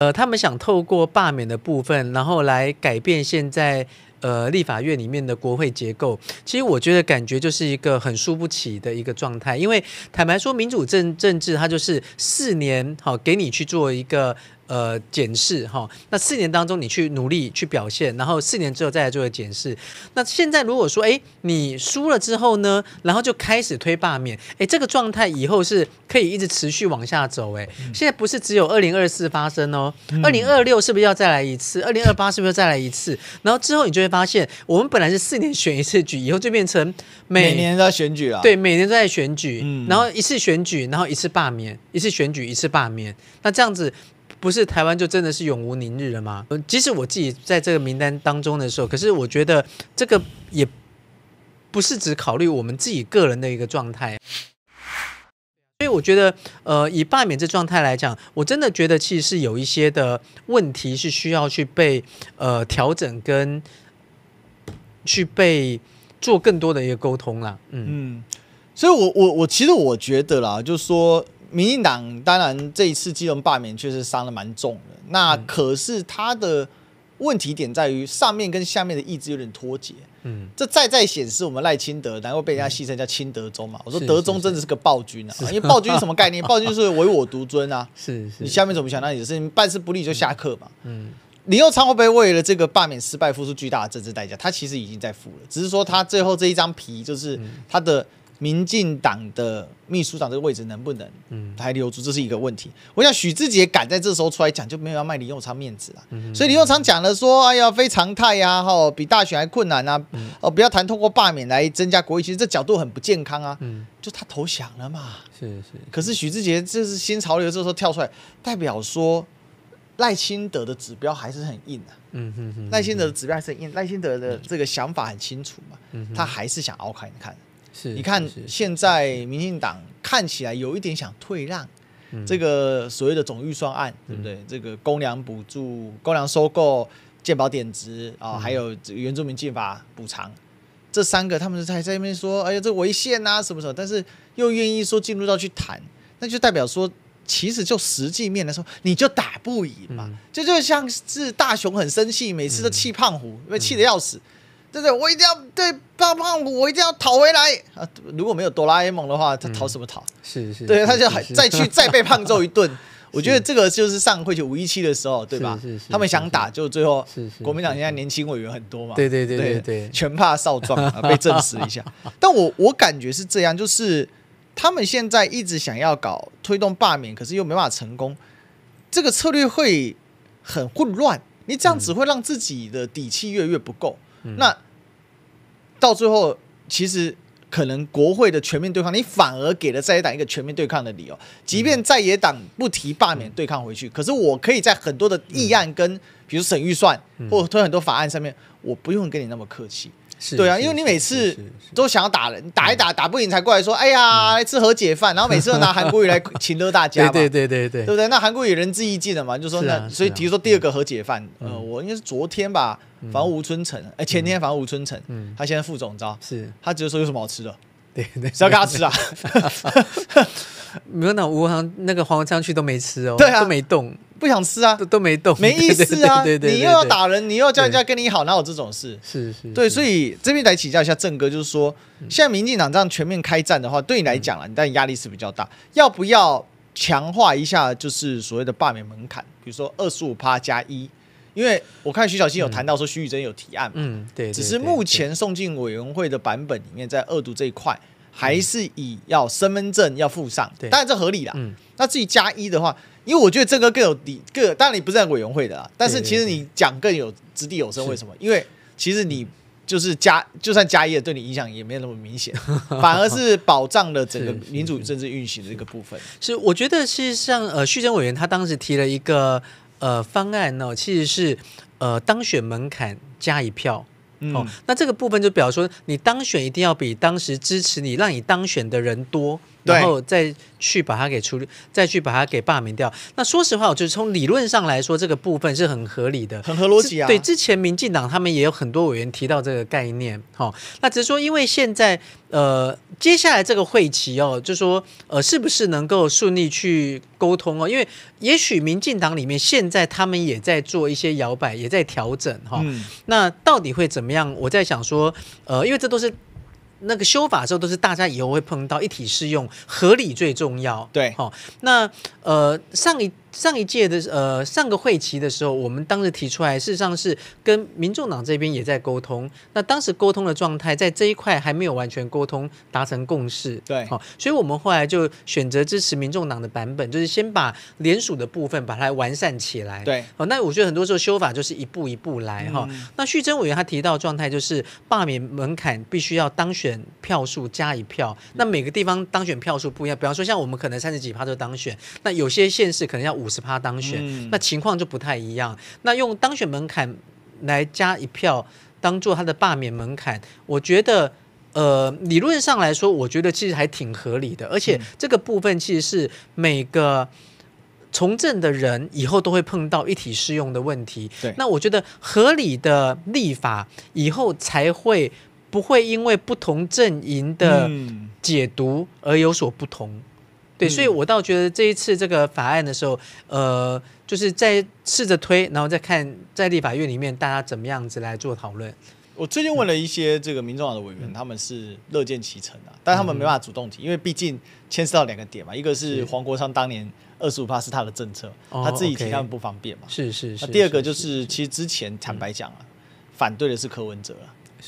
呃，他们想透过罢免的部分，然后来改变现在呃立法院里面的国会结构。其实我觉得感觉就是一个很输不起的一个状态，因为坦白说，民主政政治它就是四年好给你去做一个。呃，检视哈，那四年当中你去努力去表现，然后四年之后再来做个检视。那现在如果说，哎，你输了之后呢，然后就开始推罢免，哎，这个状态以后是可以一直持续往下走，哎，现在不是只有二零二四发生哦，二零二六是不是要再来一次？二零二八是不是要再来一次？然后之后你就会发现，我们本来是四年选一次举，以后就变成每年都要选举了，对，每年都在选举，然后一次选举，然后一次罢免，一次选举，一次罢免，那这样子。不是台湾就真的是永无宁日了吗？即使我自己在这个名单当中的时候，可是我觉得这个也不是只考虑我们自己个人的一个状态，所以我觉得，呃，以罢免这状态来讲，我真的觉得其实是有一些的问题是需要去被呃调整跟去被做更多的一个沟通啦。嗯嗯，所以我我我其实我觉得啦，就是说。民进党当然这一次基隆罢免确实伤的蛮重的，那可是他的问题点在于上面跟下面的意志有点脱节，嗯，这再再显示我们赖清德然后被人家戏称叫清德宗嘛，我说德宗真的是个暴君啊，因为暴君是什么概念？暴君就是唯我独尊啊，是是，你下面怎么想，那你是，事办事不利就下课嘛，嗯，李又昌会被为了这个罢免失败付出巨大的政治代价，他其实已经在付了，只是说他最后这一张皮就是他的。民进党的秘书长这个位置能不能还留住，这是一个问题。我想许志杰敢在这时候出来讲，就没有要卖李永昌面子了。所以李永昌讲了说：“哎呀，非常态呀，吼，比大选还困难啊！哦，不要谈通过罢免来增加国益，其实这角度很不健康啊。就他投降了嘛。是是。可是许志杰这是新潮流这时候跳出来，代表说赖清德的指标还是很硬的。嗯哼哼。赖清德的指标还是很硬，赖清德的这个想法很清楚嘛。他还是想凹看一看。是，你看现在民进党看起来有一点想退让，这个所谓的总预算案，对不对？这个公粮补助、公粮收购、健保贬值啊，还有这个原住民进法补偿，这三个他们还在那边说，哎呀，这违宪啊，什么什么，但是又愿意说进入到去谈，那就代表说，其实就实际面来说，你就打不赢嘛，这就像是大雄很生气，每次都气胖虎，因为气的要死。对对，我一定要对胖胖，我一定要讨回来啊！如果没有哆啦 A 梦的话，他讨什么讨？是是，对，他就还再去再被胖揍一顿。我觉得这个就是上会去五一期的时候，对吧？他们想打，就最后国民党现在年轻委员很多嘛，对对对对对，全怕少壮啊，被证实一下。但我我感觉是这样，就是他们现在一直想要搞推动罢免，可是又没办法成功，这个策略会很混乱。你这样只会让自己的底气越越不够。那到最后，其实可能国会的全面对抗，你反而给了在野党一个全面对抗的理由。即便在野党不提罢免对抗回去，可是我可以在很多的议案跟比如省预算或推很多法案上面，我不用跟你那么客气。对啊，因为你每次都想要打人，打一打打不赢才过来说，哎呀，吃和解饭，然后每次都拿 韩国语来请乐大家，对对对对对，对不对？那韩国语仁至义尽了嘛，就说那，所以提出第二个和解饭，呃，我应该是昨天吧，反正吴春城，哎，前天反正吴春城，他现在副总，知道是，他直接说有什么好吃的，对对，是要给他吃啊，没有那吴航那个黄文昌去都没吃哦，对啊，都没动。不想吃啊，都没动，没意思啊。你又要打人，你又要叫人家跟你好，哪有这种事？是是，对，所以这边来请教一下正哥，就是说，现在民进党这样全面开战的话，对你来讲啊，你压力是比较大，要不要强化一下，就是所谓的罢免门槛，比如说二十五趴加一？因为我看徐小新有谈到说徐玉珍有提案，嗯，对，只是目前送进委员会的版本里面，在恶毒这一块，还是以要身份证要附上，对，当然这合理啦。嗯，那至于加一的话。因为我觉得这个更有底，更当然你不是在委员会的啊，但是其实你讲更有掷地有声。为什么？因为其实你就是加，就算加一，对你影响也没有那么明显，反而是保障了整个民主政治运行的一个部分。是，我觉得是像呃，徐峥委员他当时提了一个呃方案呢，其实是呃当选门槛加一票。哦，那这个部分就表示说，你当选一定要比当时支持你让你当选的人多。然后再去把它给处理，再去把它给罢免掉。那说实话，我就从理论上来说，这个部分是很合理的，很合逻辑啊。对，之前民进党他们也有很多委员提到这个概念，哈。那只是说，因为现在呃，接下来这个会期哦，就说呃，是不是能够顺利去沟通哦？因为也许民进党里面现在他们也在做一些摇摆，也在调整哈。那到底会怎么样？我在想说，呃，因为这都是。那个修法之后，都是大家以后会碰到一体适用，合理最重要。对，好，那呃上一。上一届的呃上个会期的时候，我们当时提出来，事实上是跟民众党这边也在沟通。那当时沟通的状态，在这一块还没有完全沟通达成共识。对，好，所以我们后来就选择支持民众党的版本，就是先把联署的部分把它完善起来。对，好，那我觉得很多时候修法就是一步一步来哈。那徐祯委员他提到状态就是罢免门槛必须要当选票数加一票。那每个地方当选票数不一样，比方说像我们可能三十几趴就当选，那有些县市可能要。五十趴当选，那情况就不太一样。那用当选门槛来加一票，当做他的罢免门槛，我觉得，呃，理论上来说，我觉得其实还挺合理的。而且这个部分其实是每个从政的人以后都会碰到一体适用的问题。对，那我觉得合理的立法以后才会不会因为不同阵营的解读而有所不同。对，所以我倒觉得这一次这个法案的时候，呃，就是在试着推，然后再看在立法院里面大家怎么样子来做讨论。我最近问了一些这个民众党的委员，他们是乐见其成的，但他们没办法主动提，因为毕竟牵涉到两个点嘛，一个是黄国昌当年二十五趴是他的政策，他自己提他们不方便嘛。是是是。第二个就是其实之前坦白讲啊，反对的是柯文哲。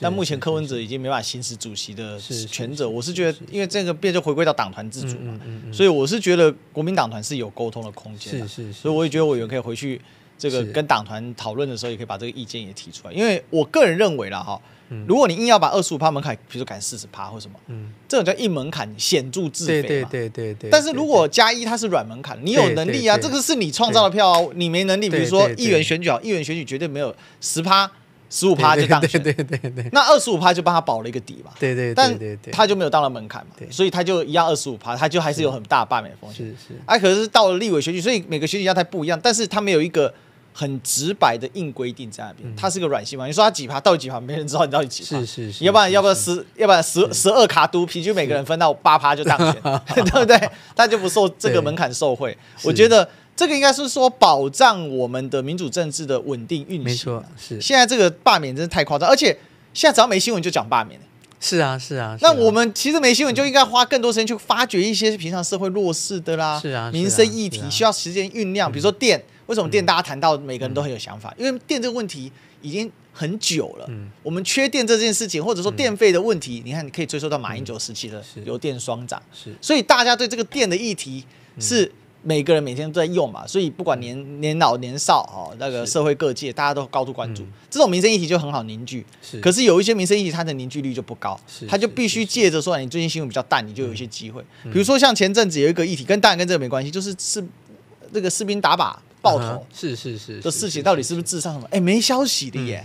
但目前柯文哲已经没法行使主席的权责，我是觉得，因为这个变就回归到党团自主嘛，所以我是觉得国民党团是有沟通的空间的，所以我也觉得我员可以回去这个跟党团讨论的时候，也可以把这个意见也提出来，因为我个人认为了哈，如果你硬要把二十五趴门槛，比如说改四十趴或什么，嗯，这种叫硬门槛显著自卑对对对对但是如果加一它是软门槛，你有能力啊，这个是你创造的票啊，你没能力，比如说议员选举，议员选举绝对没有十趴。十五趴就当选，对对对对。那二十五趴就帮他保了一个底嘛。对对。但他就没有到了门槛嘛。所以他就一样二十五趴，他就还是有很大罢免风险。是是。哎，可是到了立委选举，所以每个选举家他不一样，但是他没有一个很直白的硬规定在那边，他是个软性嘛。你说他几趴到底几趴，没人知道你到底几趴。是是是。要不然，要不然十，要不然十十二卡都平均每个人分到八趴就当选，对不对？他就不受这个门槛受贿。我觉得。这个应该是说保障我们的民主政治的稳定运行。没错，是。现在这个罢免真是太夸张，而且现在只要没新闻就讲罢免。是啊，是啊。那我们其实没新闻就应该花更多时间去发掘一些平常社会弱势的啦。是啊，民生议题需要时间酝酿。比如说电，为什么电大家谈到每个人都很有想法？因为电这个问题已经很久了。嗯。我们缺电这件事情，或者说电费的问题，你看，你可以追溯到马英九时期的油电双涨。是。所以大家对这个电的议题是。每个人每天都在用嘛，所以不管年年老年少哦，那个社会各界大家都高度关注这种民生议题就很好凝聚。可是有一些民生议题，它的凝聚力就不高，它就必须借着说，你最近新闻比较淡，你就有一些机会。比如说像前阵子有一个议题，跟淡跟这个没关系，就是是这个士兵打靶爆头，是是是的事情，到底是不是商什么？哎，没消息的耶。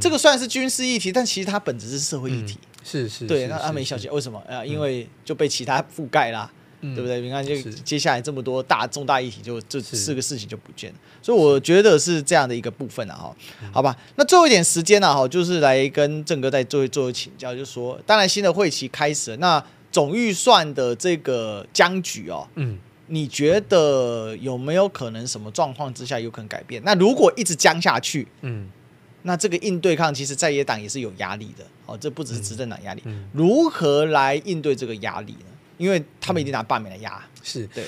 这个算是军事议题，但其实它本质是社会议题。是是，对，那它没消息，为什么？呃，因为就被其他覆盖啦。对不对？你看，就接下来这么多大重大议题，就这四个事情就不见了，所以我觉得是这样的一个部分啊，哈。好吧，那最后一点时间呢，哈，就是来跟郑哥再做一做请教，就说，当然新的会期开始，了，那总预算的这个僵局哦，嗯，你觉得有没有可能什么状况之下有可能改变？那如果一直僵下去，嗯，那这个应对抗其实在野党也是有压力的，哦，这不只是执政党压力，如何来应对这个压力呢？因为他们一定拿罢免来压，是对，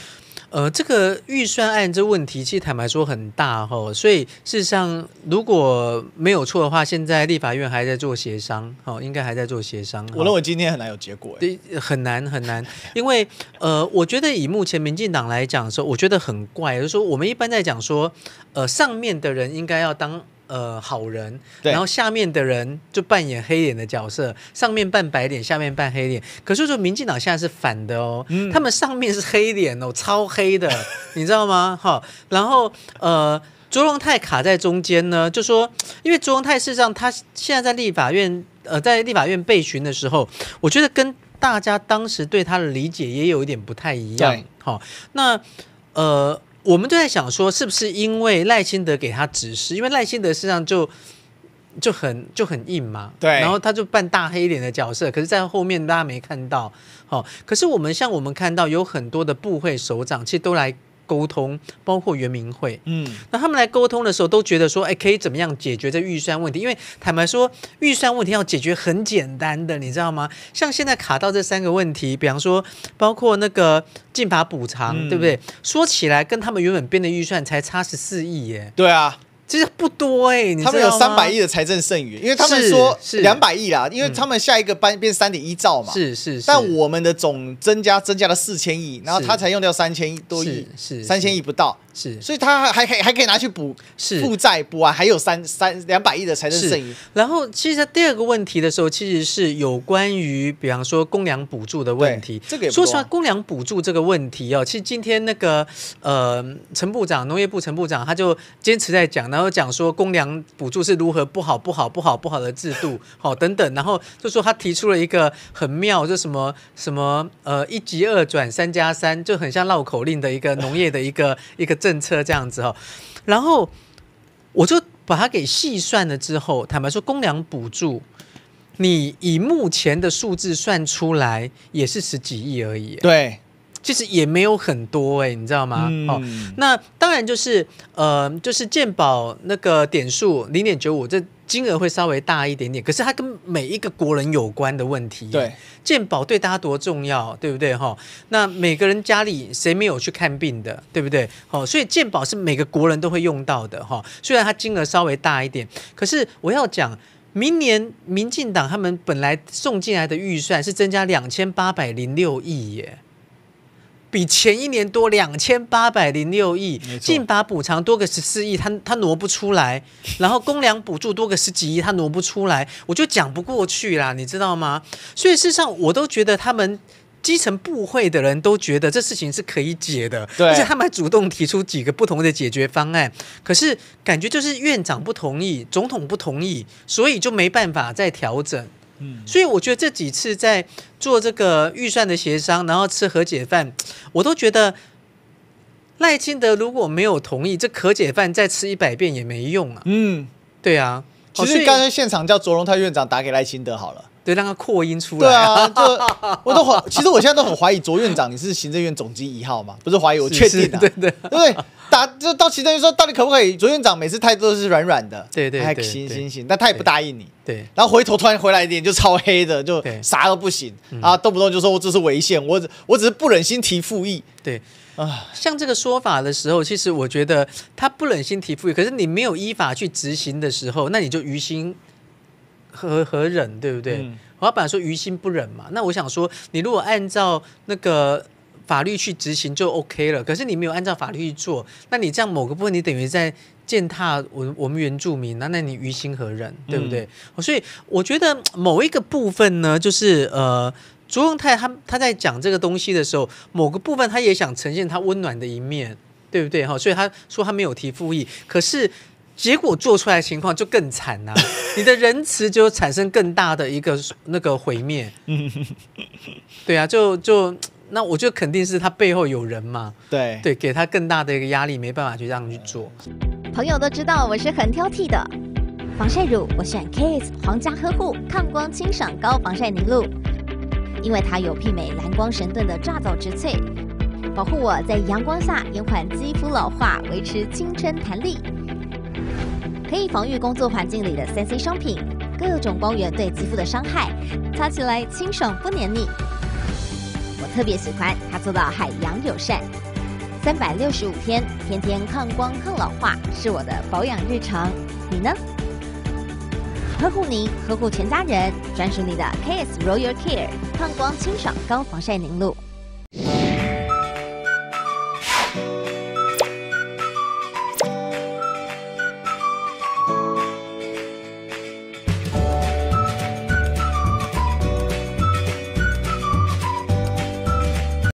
呃，这个预算案这问题，其实坦白说很大哈，所以事实上如果没有错的话，现在立法院还在做协商，哦，应该还在做协商。我认为今天很难有结果，对，很难很难，因为呃，我觉得以目前民进党来讲说，我觉得很怪，就是说我们一般在讲说，呃，上面的人应该要当。呃，好人，然后下面的人就扮演黑脸的角色，上面扮白脸，下面扮黑脸。可是说，民进党现在是反的哦，他们上面是黑脸哦，超黑的，你知道吗？哈，然后呃，卓荣泰卡在中间呢，就说，因为卓荣泰事实上他现在在立法院，呃，在立法院被询的时候，我觉得跟大家当时对他的理解也有一点不太一样。好，那呃。我们就在想说，是不是因为赖清德给他指示？因为赖清德身上就就很就很硬嘛，对。然后他就扮大黑脸的角色，可是，在后面大家没看到。好，可是我们像我们看到有很多的部会首长，其实都来。沟通包括圆明会，嗯，那他们来沟通的时候都觉得说，哎，可以怎么样解决这预算问题？因为坦白说，预算问题要解决很简单的，你知道吗？像现在卡到这三个问题，比方说，包括那个进法补偿，对不对？说起来跟他们原本编的预算才差十四亿耶。对啊。其实不多哎，他们有三百亿的财政剩余，因为他们说两百亿啦，因为他们下一个班变三点一兆嘛。是是。但我们的总增加增加了四千亿，然后他才用掉三千多亿，是三千亿不到，是，所以他还还还可以拿去补负债，补啊，还有三三两百亿的财政剩余。然后，其实第二个问题的时候，其实是有关于，比方说公粮补助的问题。这个说实话，公粮补助这个问题哦，其实今天那个呃，陈部长农业部陈部长他就坚持在讲呢。然后讲说公粮补助是如何不好不好不好不好的制度，好等等，然后就说他提出了一个很妙，就什么什么呃一级二转三加三，就很像绕口令的一个农业的一个一个政策这样子哦。然后我就把它给细算了之后，坦白说公粮补助，你以目前的数字算出来也是十几亿而已。对。其实也没有很多哎，你知道吗？哦，那当然就是呃，就是健保那个点数零点九五，这金额会稍微大一点点。可是它跟每一个国人有关的问题，对健保对大家多重要，对不对？哈，那每个人家里谁没有去看病的，对不对？好，所以健保是每个国人都会用到的哈。虽然它金额稍微大一点，可是我要讲，明年民进党他们本来送进来的预算是增加两千八百零六亿耶。比前一年多两千八百零六亿，净把补偿多个十四亿，他他挪不出来，然后公粮补助多个十几亿，他挪不出来，我就讲不过去啦，你知道吗？所以事实上，我都觉得他们基层部会的人都觉得这事情是可以解的，而且他们还主动提出几个不同的解决方案，可是感觉就是院长不同意，总统不同意，所以就没办法再调整。嗯，所以我觉得这几次在做这个预算的协商，然后吃和解饭，我都觉得赖清德如果没有同意这和解饭，再吃一百遍也没用啊。嗯，对啊，其实刚才现场叫卓荣泰院长打给赖清德好了。让它扩音出来。对啊，就我都怀，其实我现在都很怀疑卓院长，你是行政院总机一号嘛？不是怀疑，我确定的。对对，打就到行政院说，到底可不可以？卓院长每次态度都是软软的，对对对，行行行，但他也不答应你。对，然后回头突然回来一点就超黑的，就啥都不行啊，动不动就说我这是违宪，我只我只是不忍心提复议。对啊，像这个说法的时候，其实我觉得他不忍心提复议，可是你没有依法去执行的时候，那你就于心。何何忍，对不对？我本来说于心不忍嘛。那我想说，你如果按照那个法律去执行就 OK 了。可是你没有按照法律去做，那你这样某个部分，你等于在践踏我我们原住民。那那你于心何忍，对不对？所以我觉得某一个部分呢，就是呃朱永泰他他在讲这个东西的时候，某个部分他也想呈现他温暖的一面，对不对？哈，所以他说他没有提复议，可是。结果做出来情况就更惨了，你的仁慈就产生更大的一个那个毁灭。对啊，就就那我就肯定是他背后有人嘛。对对，给他更大的一个压力，没办法去这样去做。朋友都知道我是很挑剔的，防晒乳我选 Kiss 皇家呵护抗光清爽高防晒凝露，因为它有媲美蓝光神盾的抓走植萃，保护我在阳光下延缓肌肤老化，维持青春弹力。可以防御工作环境里的三 C 商品，各种光源对肌肤的伤害，擦起来清爽不黏腻。我特别喜欢它做到海洋友善，三百六十五天天天抗光抗老化，是我的保养日常。你呢？呵护您，呵护全家人，专属你的 K S Royal Care 抗光清爽高防晒凝露。